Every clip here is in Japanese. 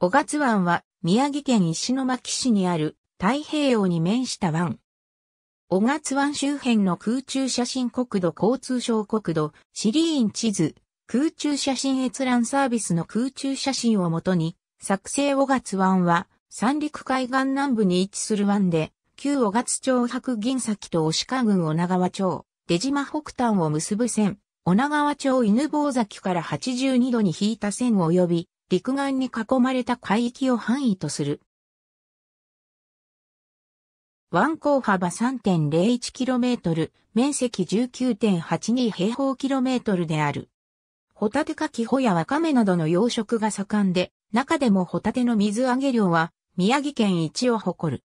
小月湾は宮城県石巻市にある太平洋に面した湾。小月湾周辺の空中写真国土交通省国土シリーン地図空中写真閲覧サービスの空中写真をもとに作成小月湾は三陸海岸南部に位置する湾で旧小月町白銀崎と押鹿郡女川町出島北端を結ぶ線小女川町犬坊崎から82度に引いた線及び陸岸に囲まれた海域を範囲とする。湾口幅 3.01km、面積19.82平方キロメートルである。ホタテかキホやワカメなどの養殖が盛んで、中でもホタテの水揚げ量は宮城県一を誇る。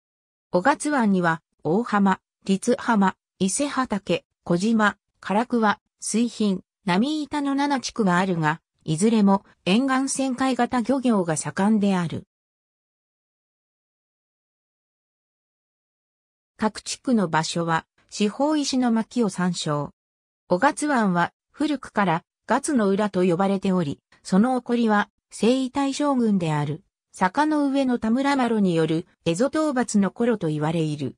小月湾には大浜、立浜、伊勢畑、小島、唐桑、水浜、波板の7地区があるが、いずれも沿岸旋回型漁業が盛んである。各地区の場所は、四方石の巻を参照。小月湾は古くから月の裏と呼ばれており、その起こりは征夷大将軍である坂の上の田村麻呂による蝦夷討伐の頃と言われいる。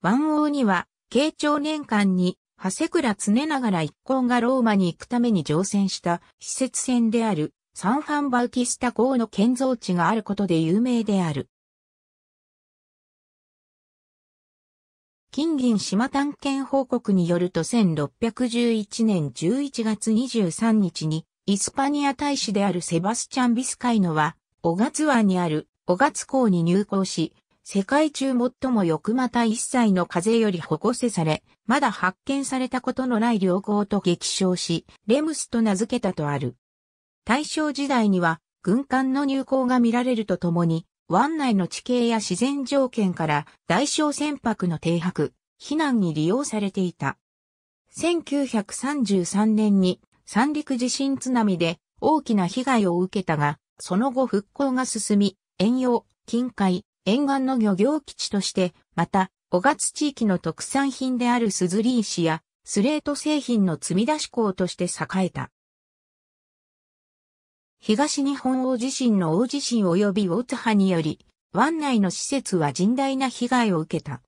湾王には慶長年間に長谷倉常長ら一行がローマに行くために乗船した施設船であるサンファンバウキスタ港の建造地があることで有名である。金銀島探検報告によると1611年11月23日にイスパニア大使であるセバスチャン・ビスカイノは、小月湾にある小月港に入港し、世界中最も翌また一切の風より保護せされ、まだ発見されたことのない良好と激称し、レムスと名付けたとある。大正時代には、軍艦の入港が見られるとともに、湾内の地形や自然条件から大小船舶の停泊、避難に利用されていた。1933年に三陸地震津波で大きな被害を受けたが、その後復興が進み、遠洋、近海、沿岸の漁業基地として、また、小月地域の特産品であるスズリ石やスレート製品の積み出し港として栄えた。東日本大地震の大地震及び大津波により、湾内の施設は甚大な被害を受けた。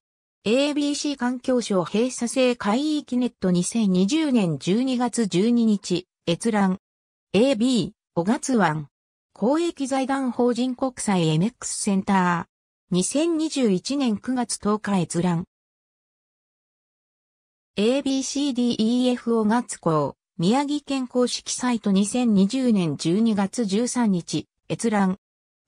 ABC 環境省閉鎖性海域ネット2020年12月12日、閲覧。AB、小月湾。公益財団法人国際 MX センター。2021年9月10日閲覧。ABCDEFO 月光、宮城県公式サイト2020年12月13日、閲覧。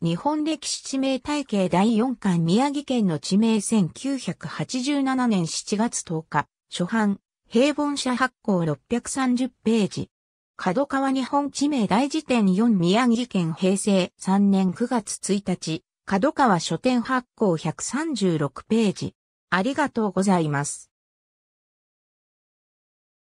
日本歴史地名体系第4巻宮城県の地名1987年7月10日、初版、平凡社発行630ページ。角川日本地名大辞典4宮城県平成3年9月1日、角川書店発行136ページ。ありがとうございます。